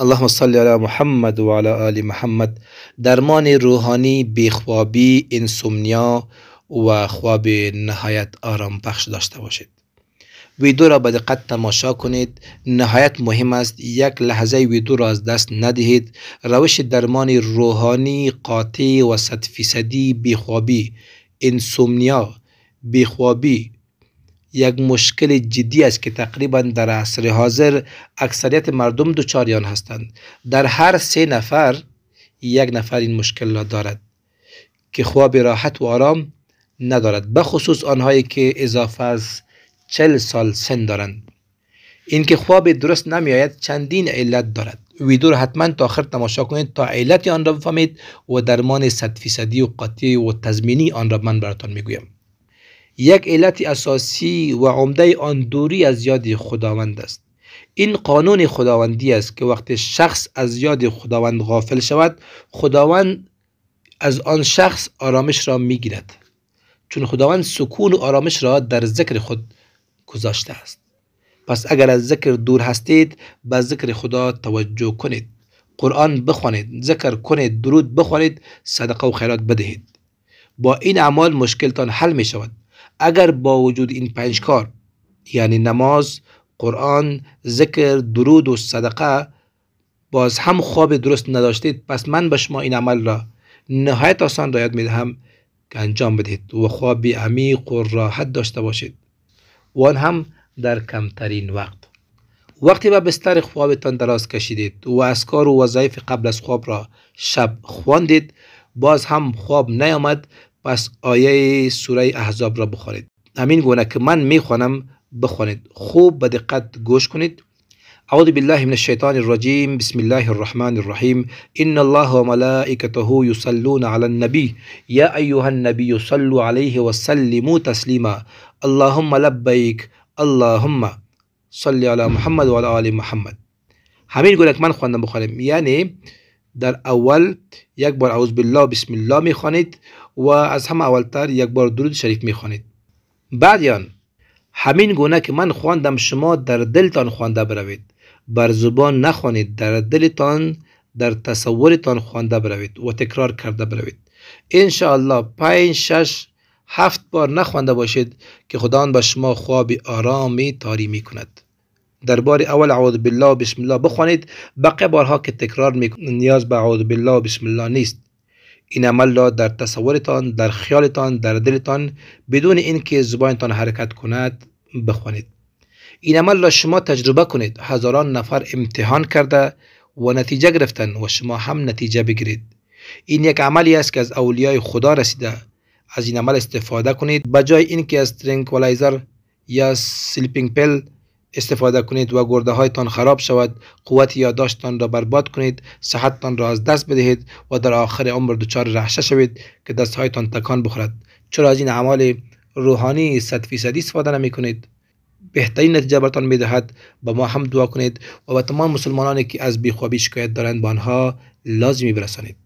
اللهم صل علی محمد و علی محمد درمان روحانی بیخوابی انسومنیا و خواب نهایت آرام بخش داشته باشید ویدو را به دقت تماشا کنید نهایت مهم است یک لحظه ویدو را از دست ندهید روش درمان روحانی قاطع و صد فیصدی بیخوابی انسومنیا بیخوابی یک مشکل جدی است که تقریبا در عصر حاضر اکثریت مردم دچار هستند در هر سه نفر یک نفر این مشکل را دارد که خواب راحت و آرام ندارد به خصوص آنهایی که اضافه از چل سال سن دارند این که خواب درست نمی آید چندین علت دارد ویدیو را حتما تا آخر تماشا کنید تا علت آن را بفهمید و درمان صد فیصدی و قطعی و تضمینی آن را من براتان میگویم یک علت اساسی و عمده آن دوری از یاد خداوند است این قانون خداوندی است که وقتی شخص از یاد خداوند غافل شود خداوند از آن شخص آرامش را میگیرد چون خداوند سکون و آرامش را در ذکر خود گذاشته است پس اگر از ذکر دور هستید به ذکر خدا توجه کنید قرآن بخوانید ذکر کنید درود بخوانید صدقه و خیرات بدهید با این اعمال مشکلتان حل می شود اگر با وجود این پنج کار یعنی نماز قرآن ذکر درود و صدقه باز هم خواب درست نداشتید پس من به شما این عمل را نهایت آسان رایت میدهم که انجام بدهید و خواب عمیق و راحت داشته باشید و آن هم در کمترین وقت وقتی به بستر خوابتان دراز کشیدید و از کار و وظایف قبل از خواب را شب خواندید باز هم خواب نیامد پس آیه سوره احزاب را بخوانید همین گونه که من میخوانم بخوانید خوب به دقت گوش کنید اعوذ بالله من الشیطان الرجیم بسم الله الرحمن الرحیم ان الله و ملائکته یصلون علی النبی یا ایها النبی صلوا علیه و تسلیما اللهم لبیک اللهم صلی علی محمد و آل محمد همین گونه که من خواندم بخوانم. یعنی در اول یک بار اعوذ بالله بسم الله میخوانید و از همه اولتر یک بار درود شریف میخوانید بعدیان همین گونه که من خواندم شما در دلتان خوانده بروید بر زبان نخوانید در دلتان در تصورتان خوانده بروید و تکرار کرده بروید ان الله 5 6 هفت بار نخوانده باشید که خدا به شما خواب آرامی تاری می کند در بار اول اعوذ بالله و بسم الله بخوانید بقیه بارها که تکرار می نیاز به اعوذ بالله و بسم الله نیست این عمل را در تصورتان در خیالتان در دلتان بدون اینکه زبانتان حرکت کند بخوانید این عمل را شما تجربه کنید هزاران نفر امتحان کرده و نتیجه گرفتن و شما هم نتیجه بگیرید این یک عملی است که از اولیای خدا رسیده از این عمل استفاده کنید به جای اینکه از ترینکولایزر یا سلیپینگ پل استفاده کنید و گرده هایتان خراب شود قوت یادداشتتان را برباد کنید صحتتان را از دست بدهید و در آخر عمر دچار رحشه شوید که دستهایتان تکان بخورد چرا از این اعمال روحانی صد فیصدی استفاده نمی کنید بهترین نتیجه برتان می دهد به ما هم دعا کنید و به تمام مسلمانانی که از بیخوابی شکایت دارند به آنها لازمی برسانید